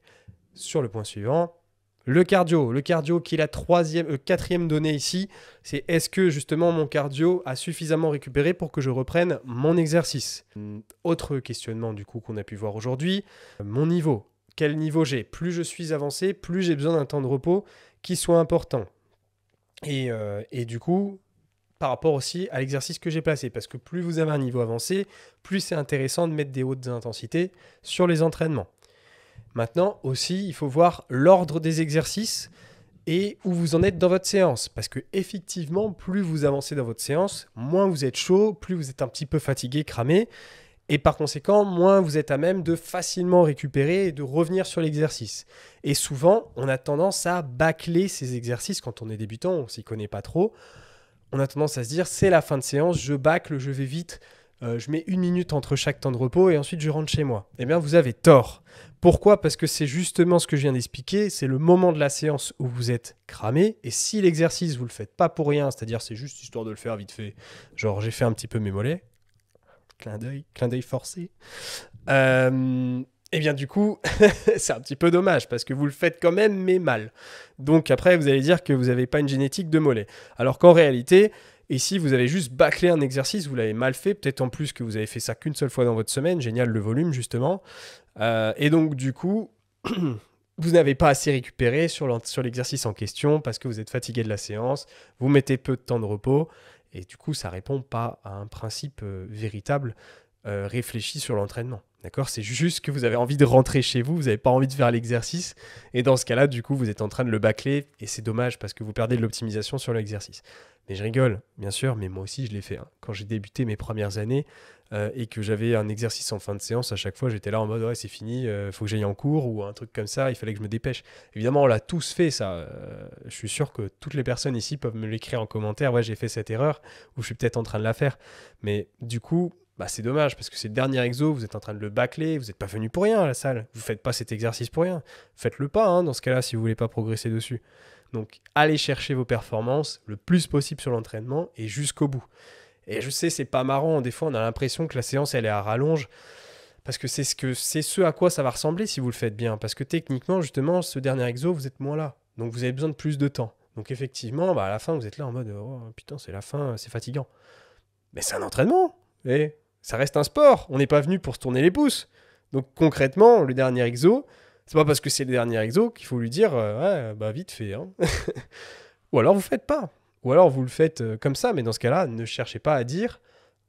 sur le point suivant. Le cardio, le cardio qui est la troisième, euh, quatrième donnée ici, c'est est-ce que justement mon cardio a suffisamment récupéré pour que je reprenne mon exercice hmm, Autre questionnement du coup qu'on a pu voir aujourd'hui, euh, mon niveau quel niveau j'ai. Plus je suis avancé, plus j'ai besoin d'un temps de repos qui soit important. Et, euh, et du coup, par rapport aussi à l'exercice que j'ai placé. Parce que plus vous avez un niveau avancé, plus c'est intéressant de mettre des hautes intensités sur les entraînements. Maintenant aussi, il faut voir l'ordre des exercices et où vous en êtes dans votre séance. Parce que effectivement, plus vous avancez dans votre séance, moins vous êtes chaud, plus vous êtes un petit peu fatigué, cramé. Et par conséquent, moins vous êtes à même de facilement récupérer et de revenir sur l'exercice. Et souvent, on a tendance à bâcler ces exercices quand on est débutant, on s'y connaît pas trop. On a tendance à se dire, c'est la fin de séance, je bâcle, je vais vite, euh, je mets une minute entre chaque temps de repos et ensuite je rentre chez moi. Eh bien, vous avez tort. Pourquoi Parce que c'est justement ce que je viens d'expliquer, c'est le moment de la séance où vous êtes cramé, et si l'exercice, vous le faites pas pour rien, c'est-à-dire c'est juste histoire de le faire vite fait, genre j'ai fait un petit peu mes mollets, clin d'œil, clin d'œil forcé. Et euh, eh bien, du coup, *laughs* c'est un petit peu dommage parce que vous le faites quand même, mais mal. Donc, après, vous allez dire que vous n'avez pas une génétique de mollet. Alors qu'en réalité, ici, vous avez juste bâclé un exercice, vous l'avez mal fait, peut-être en plus que vous avez fait ça qu'une seule fois dans votre semaine, génial le volume justement. Euh, et donc, du coup, *clears throat* vous n'avez pas assez récupéré sur l'exercice en question parce que vous êtes fatigué de la séance, vous mettez peu de temps de repos. Et du coup, ça répond pas à un principe euh, véritable euh, réfléchi sur l'entraînement. D'accord C'est juste que vous avez envie de rentrer chez vous, vous n'avez pas envie de faire l'exercice. Et dans ce cas-là, du coup, vous êtes en train de le bâcler. Et c'est dommage parce que vous perdez de l'optimisation sur l'exercice. Mais je rigole, bien sûr, mais moi aussi, je l'ai fait. Hein. Quand j'ai débuté mes premières années euh, et que j'avais un exercice en fin de séance, à chaque fois, j'étais là en mode Ouais, c'est fini, euh, faut que j'aille en cours ou un truc comme ça, il fallait que je me dépêche. Évidemment, on l'a tous fait, ça. Euh, je suis sûr que toutes les personnes ici peuvent me l'écrire en commentaire Ouais, j'ai fait cette erreur ou je suis peut-être en train de la faire. Mais du coup, bah c'est dommage parce que c'est le dernier exo, vous êtes en train de le bâcler, vous n'êtes pas venu pour rien à la salle, vous faites pas cet exercice pour rien. Faites-le pas hein, dans ce cas-là si vous voulez pas progresser dessus. Donc allez chercher vos performances le plus possible sur l'entraînement et jusqu'au bout. Et je sais, c'est pas marrant, hein, des fois on a l'impression que la séance elle est à rallonge parce que c'est ce que c'est ce à quoi ça va ressembler si vous le faites bien parce que techniquement justement ce dernier exo vous êtes moins là. Donc vous avez besoin de plus de temps. Donc effectivement, bah, à la fin vous êtes là en mode oh, putain, c'est la fin, c'est fatigant. Mais c'est un entraînement. Et ça reste un sport. On n'est pas venu pour se tourner les pouces. Donc concrètement, le dernier exo, c'est pas parce que c'est le dernier exo qu'il faut lui dire euh, ouais, bah vite fait. Hein. *laughs* Ou alors vous faites pas. Ou alors vous le faites euh, comme ça, mais dans ce cas-là, ne cherchez pas à dire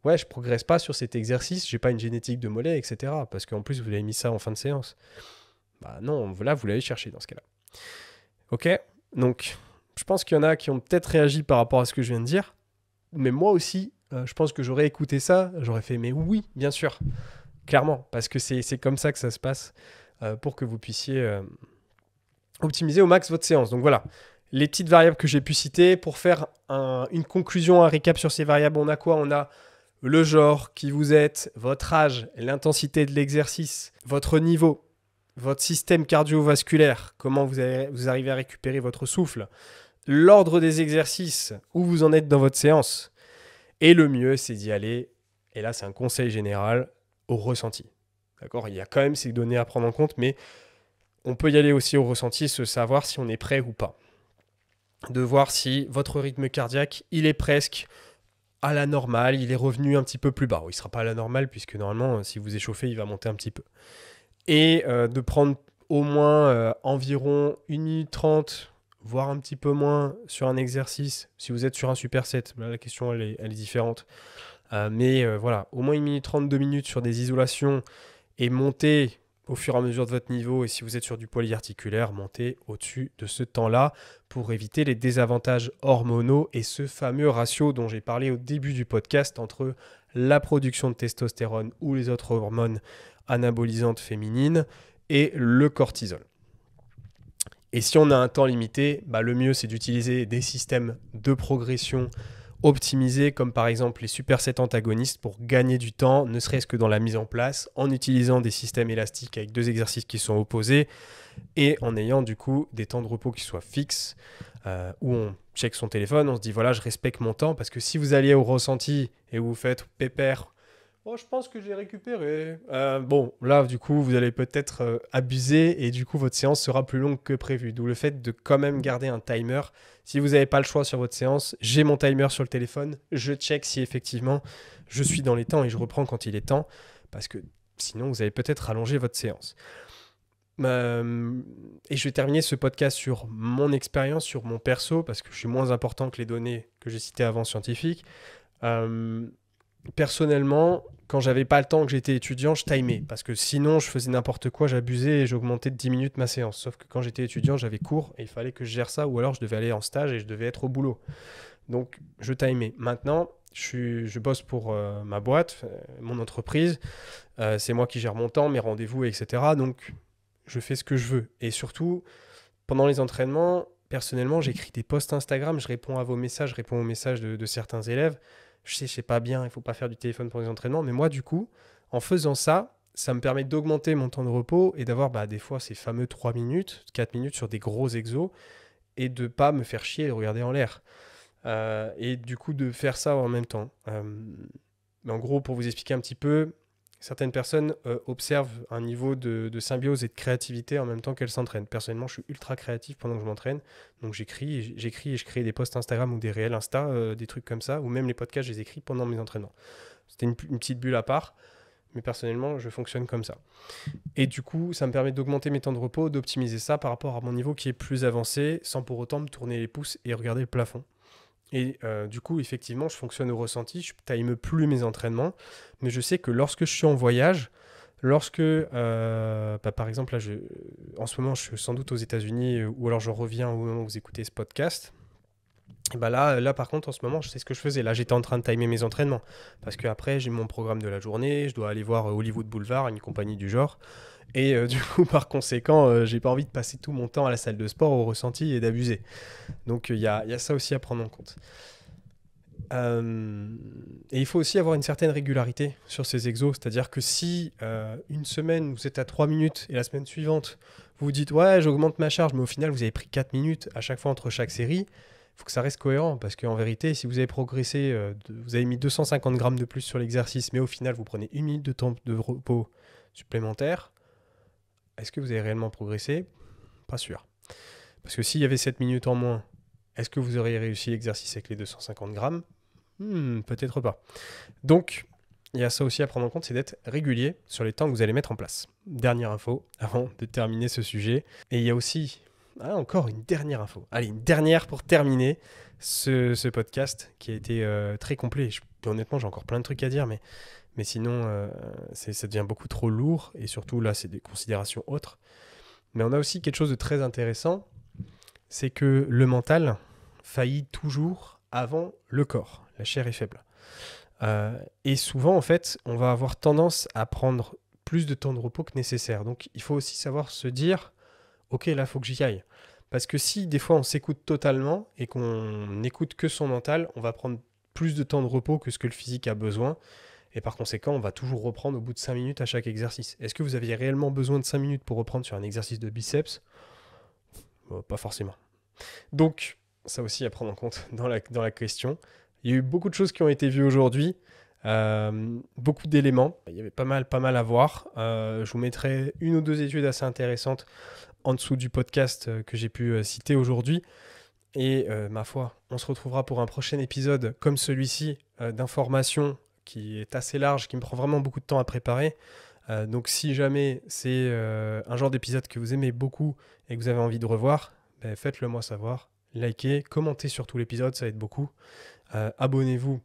ouais, je progresse pas sur cet exercice, j'ai pas une génétique de mollet, etc. Parce qu'en plus, vous l'avez mis ça en fin de séance. Bah non, voilà, vous l'avez cherché dans ce cas-là. Ok Donc, je pense qu'il y en a qui ont peut-être réagi par rapport à ce que je viens de dire, mais moi aussi, euh, je pense que j'aurais écouté ça, j'aurais fait mais oui, bien sûr, clairement, parce que c'est comme ça que ça se passe euh, pour que vous puissiez euh, optimiser au max votre séance. Donc voilà, les petites variables que j'ai pu citer pour faire une conclusion, un récap sur ces variables, on a quoi On a le genre, qui vous êtes, votre âge, l'intensité de l'exercice, votre niveau, votre système cardiovasculaire, comment vous arrivez à récupérer votre souffle, l'ordre des exercices, où vous en êtes dans votre séance, et le mieux, c'est d'y aller, et là c'est un conseil général, au ressenti. D'accord Il y a quand même ces données à prendre en compte, mais on peut y aller aussi au ressenti, se savoir si on est prêt ou pas. De voir si votre rythme cardiaque, il est presque à la normale, il est revenu un petit peu plus bas. Il ne sera pas à la normale, puisque normalement, si vous échauffez, il va monter un petit peu. Et euh, de prendre au moins euh, environ 1 minute 30 voire un petit peu moins sur un exercice, si vous êtes sur un superset, là la question elle est, différente. Euh, mais euh, voilà, au moins une minute 32 minutes sur des isolations et monter au fur et à mesure de votre niveau. Et si vous êtes sur du polyarticulaire, montez au-dessus de ce temps-là pour éviter les désavantages hormonaux et ce fameux ratio dont j'ai parlé au début du podcast entre la production de testostérone ou les autres hormones anabolisantes féminines et le cortisol. Et si on a un temps limité, bah, le mieux c'est d'utiliser des systèmes de progression optimisés, comme par exemple les supersets antagonistes, pour gagner du temps, ne serait-ce que dans la mise en place, en utilisant des systèmes élastiques avec deux exercices qui sont opposés, et en ayant du coup des temps de repos qui soient fixes, euh, où on check son téléphone, on se dit voilà, je respecte mon temps, parce que si vous alliez au ressenti et vous faites pépère, Oh, je pense que j'ai récupéré. Euh, bon, là, du coup, vous allez peut-être euh, abuser et du coup, votre séance sera plus longue que prévu. D'où le fait de quand même garder un timer. Si vous n'avez pas le choix sur votre séance, j'ai mon timer sur le téléphone. Je check si effectivement je suis dans les temps et je reprends quand il est temps. Parce que sinon, vous allez peut-être rallonger votre séance. Euh, et je vais terminer ce podcast sur mon expérience, sur mon perso, parce que je suis moins important que les données que j'ai citées avant scientifiques. Euh, personnellement, quand j'avais pas le temps, que j'étais étudiant, je timais. Parce que sinon, je faisais n'importe quoi, j'abusais et j'augmentais de 10 minutes ma séance. Sauf que quand j'étais étudiant, j'avais cours et il fallait que je gère ça, ou alors je devais aller en stage et je devais être au boulot. Donc, je timais. Maintenant, je, bosse pour euh, ma boîte, euh, mon entreprise. Euh, c'est moi qui gère mon temps, mes rendez-vous, etc. Donc, je fais ce que je veux. Et surtout, pendant les entraînements, personnellement, j'écris des posts Instagram, je réponds à vos messages, je réponds aux messages de certains élèves je sais, sais pas bien, il faut pas faire du téléphone pour les entraînements. Mais moi, du coup, en faisant ça, ça me permet d'augmenter mon temps de repos et d'avoir bah, des fois ces fameux 3 minutes, 4 minutes sur des gros exos et de pas me faire chier et regarder en l'air. Euh, et du coup, de faire ça en même temps. Euh, mais en gros, pour vous expliquer un petit peu, certaines personnes euh, observent un niveau de, symbiose et de créativité en même temps qu'elles s'entraînent. Personnellement, je suis ultra créatif pendant que je m'entraîne. Donc j'écris, j'écris et je crée des posts Instagram ou des réels Insta, euh, des trucs comme ça, ou même les podcasts, je les écris pendant mes entraînements. C'était une, petite bulle à part, mais personnellement, je fonctionne comme ça. Et du coup, ça me permet d'augmenter mes temps de repos, d'optimiser ça par rapport à mon niveau qui est plus avancé, sans pour autant me tourner les pouces et regarder le plafond. Et euh, du coup, effectivement, je fonctionne au ressenti, je time plus mes entraînements, mais je sais que lorsque je suis en voyage, lorsque, euh, bah, par exemple, en ce moment, je suis sans doute aux États-Unis, euh, ou alors je reviens au moment où vous écoutez ce podcast, bah, là, là, par contre, en ce moment, je sais ce que je faisais. Là, j'étais en train de timer mes entraînements. Parce qu'après, j'ai mon programme de la journée, je dois aller voir Hollywood Boulevard, une compagnie du genre. Et euh, *laughs* du coup, par conséquent, euh, j'ai pas envie de passer tout mon temps à la salle de sport au ressenti et d'abuser. Donc euh, il y a, ça aussi à prendre en compte. et il faut aussi avoir une certaine régularité sur ces exos, c'est-à-dire que si une semaine vous êtes à 3 minutes et la semaine suivante vous vous dites ouais j'augmente ma charge mais au final vous avez pris 4 minutes à chaque fois entre chaque série, il faut que ça reste cohérent parce qu'en vérité, si vous avez progressé, vous avez mis 250 grammes de plus sur l'exercice, mais au final, vous prenez une minute de temps de repos supplémentaire, est-ce que vous avez réellement progressé Pas sûr. Parce que s'il y avait 7 minutes en moins, est-ce que vous auriez réussi l'exercice avec les 250 grammes hmm, Peut-être pas. Donc, il y a ça aussi à prendre en compte, c'est d'être régulier sur les temps que vous allez mettre en place. Dernière info *laughs* avant de terminer ce sujet. Et il y a aussi ah, encore une dernière info. Allez, une dernière pour terminer ce, podcast qui a été euh, très complet. honnêtement, j'ai encore plein de trucs à dire, mais mais sinon, euh, ça devient beaucoup trop lourd. Et surtout, là, c'est des considérations autres. Mais on a aussi quelque chose de très intéressant. C'est que le mental faillit toujours avant le corps. La chair est faible. Euh, et souvent, en fait, on va avoir tendance à prendre plus de temps de repos que nécessaire. Donc, il faut aussi savoir se dire, OK, là, il faut que j'y aille. Parce que si des fois on s'écoute totalement et qu'on n'écoute que son mental, on va prendre plus de temps de repos que ce que le physique a besoin. Et par conséquent, on va toujours reprendre au bout de 5 minutes à chaque exercice. Est-ce que vous aviez réellement besoin de 5 minutes pour reprendre sur un exercice de biceps euh, Pas forcément. Donc, ça aussi à prendre en compte *laughs* dans la, dans la question. Il y a eu beaucoup de choses qui ont été vues aujourd'hui. Euh, beaucoup d'éléments. Il y avait pas mal, pas mal à voir. Euh, je vous mettrai une ou deux études assez intéressantes en dessous du podcast que j'ai pu citer aujourd'hui. Et ma foi, on se retrouvera pour un prochain épisode comme celui-ci d'informations qui est assez large, qui me prend vraiment beaucoup de temps à préparer. Euh, donc si jamais c'est euh, un genre d'épisode que vous aimez beaucoup et que vous avez envie de revoir, ben, faites-le moi savoir. Likez, commentez sur tout l'épisode, ça aide beaucoup. Euh, abonnez-vous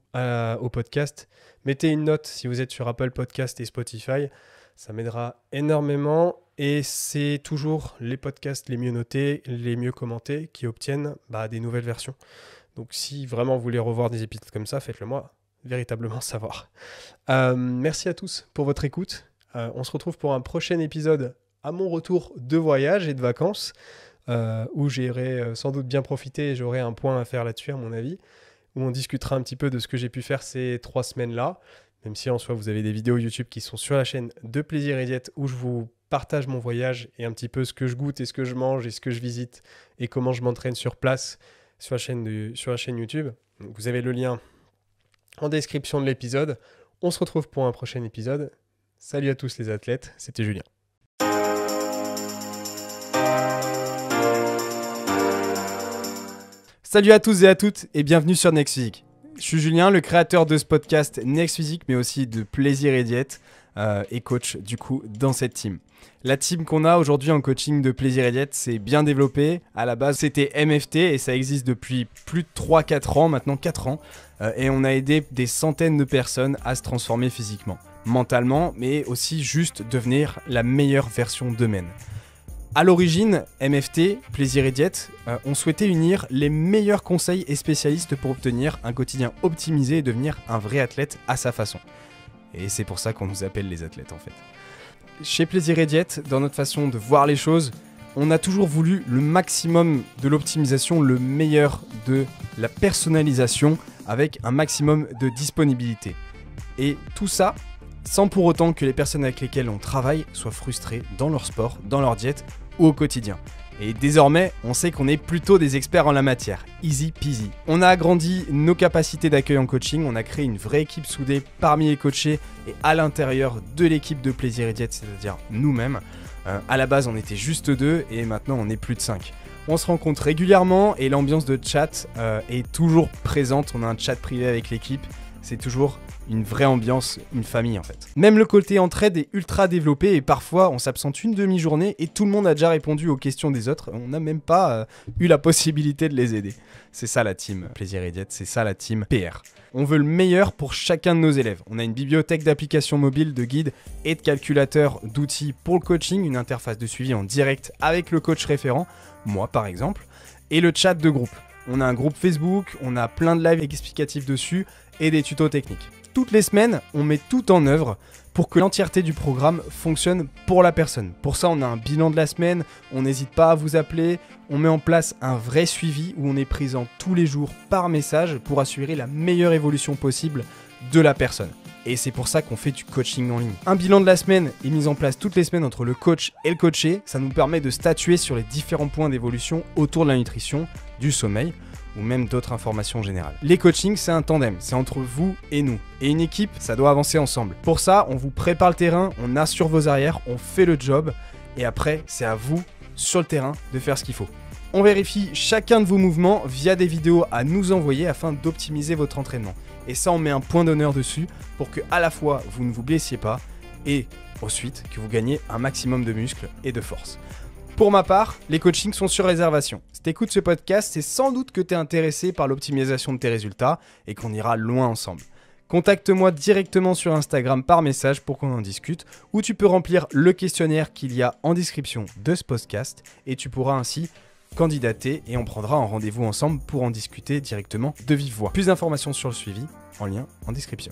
au podcast. Mettez une note si vous êtes sur Apple Podcast et Spotify. Ça m'aidera énormément. Et c'est toujours les podcasts les mieux notés, les mieux commentés qui obtiennent bah, des nouvelles versions. Donc si vraiment vous voulez revoir des épisodes comme ça, faites-le moi véritablement savoir. Euh, merci à tous pour votre écoute. Euh, on se retrouve pour un prochain épisode à mon retour de voyage et de vacances, euh, où j'irai sans doute bien profiter et j'aurai un point à faire là-dessus, à mon avis, où on discutera un petit peu de ce que j'ai pu faire ces trois semaines-là, même si en soi vous avez des vidéos YouTube qui sont sur la chaîne de Plaisir et Diète, où je vous partage mon voyage et un petit peu ce que je goûte et ce que je mange et ce que je visite et comment je m'entraîne sur place sur la chaîne, sur la chaîne YouTube. vous avez le lien en description de l'épisode. On se retrouve pour un prochain épisode. Salut à tous les athlètes, c'était Julien. Salut à tous et à toutes et bienvenue sur Next Physique. Je suis Julien, le créateur de ce podcast Next Physique mais aussi de Plaisir et Diète. Euh, et coach du coup dans cette team. La team qu'on a aujourd'hui en coaching de Plaisir et Diète, s'est bien développée. À la base, c'était MFT et ça existe depuis plus de 3-4 ans, maintenant 4 ans. Euh, et on a aidé des centaines de personnes à se transformer physiquement, mentalement, mais aussi juste devenir la meilleure version d'eux-mêmes. À l'origine, MFT, Plaisir et Diète, euh, ont souhaité unir les meilleurs conseils et spécialistes pour obtenir un quotidien optimisé et devenir un vrai athlète à sa façon. Et c'est pour ça qu'on nous appelle les athlètes en fait. Chez Plaisir et Diète, dans notre façon de voir les choses, on a toujours voulu le maximum de l'optimisation, le meilleur de la personnalisation avec un maximum de disponibilité. Et tout ça sans pour autant que les personnes avec lesquelles on travaille soient frustrées dans leur sport, dans leur diète ou au quotidien. Et désormais, on sait qu'on est plutôt des experts en la matière. Easy peasy. On a agrandi nos capacités d'accueil en coaching, on a créé une vraie équipe soudée parmi les coachés et à l'intérieur de l'équipe de Plaisir et Diète, c'est-à-dire nous-mêmes. Euh, à la base, on était juste deux et maintenant, on est plus de cinq. On se rencontre régulièrement et l'ambiance de chat euh, est toujours présente. On a un chat privé avec l'équipe c'est toujours une vraie ambiance, une famille en fait. Même le côté entraide est ultra développé et parfois on s'absente une demi-journée et tout le monde a déjà répondu aux questions des autres, on n'a même pas euh, eu la possibilité de les aider. C'est ça la team Plaisir et Diète, c'est ça la team PR. On veut le meilleur pour chacun de nos élèves. On a une bibliothèque d'applications mobiles, de guides et de calculateurs d'outils pour le coaching, une interface de suivi en direct avec le coach référent, moi par exemple, et le chat de groupe. On a un groupe Facebook, on a plein de lives explicatifs dessus, et des tutos techniques. Toutes les semaines, on met tout en œuvre pour que l'entièreté du programme fonctionne pour la personne. Pour ça, on a un bilan de la semaine, on n'hésite pas à vous appeler, on met en place un vrai suivi où on est présent tous les jours par message pour assurer la meilleure évolution possible de la personne. Et c'est pour ça qu'on fait du coaching en ligne. Un bilan de la semaine est mis en place toutes les semaines entre le coach et le coaché. Ça nous permet de statuer sur les différents points d'évolution autour de la nutrition, du sommeil, ou même d'autres informations générales. Les coachings, c'est un tandem, c'est entre vous et nous. Et une équipe, ça doit avancer ensemble. Pour ça, on vous prépare le terrain, on assure vos arrières, on fait le job, et après, c'est à vous, sur le terrain, de faire ce qu'il faut. On vérifie chacun de vos mouvements via des vidéos à nous envoyer afin d'optimiser votre entraînement. Et ça, on met un point d'honneur dessus pour que à la fois vous ne vous blessiez pas et ensuite que vous gagnez un maximum de muscles et de force. Pour ma part, les coachings sont sur réservation. Si t'écoutes ce podcast, c'est sans doute que t'es intéressé par l'optimisation de tes résultats et qu'on ira loin ensemble. Contacte-moi directement sur Instagram par message pour qu'on en discute ou tu peux remplir le questionnaire qu'il y a en description de ce podcast et tu pourras ainsi candidater et on prendra un rendez-vous ensemble pour en discuter directement de vive voix. Plus d'informations sur le suivi en lien en description.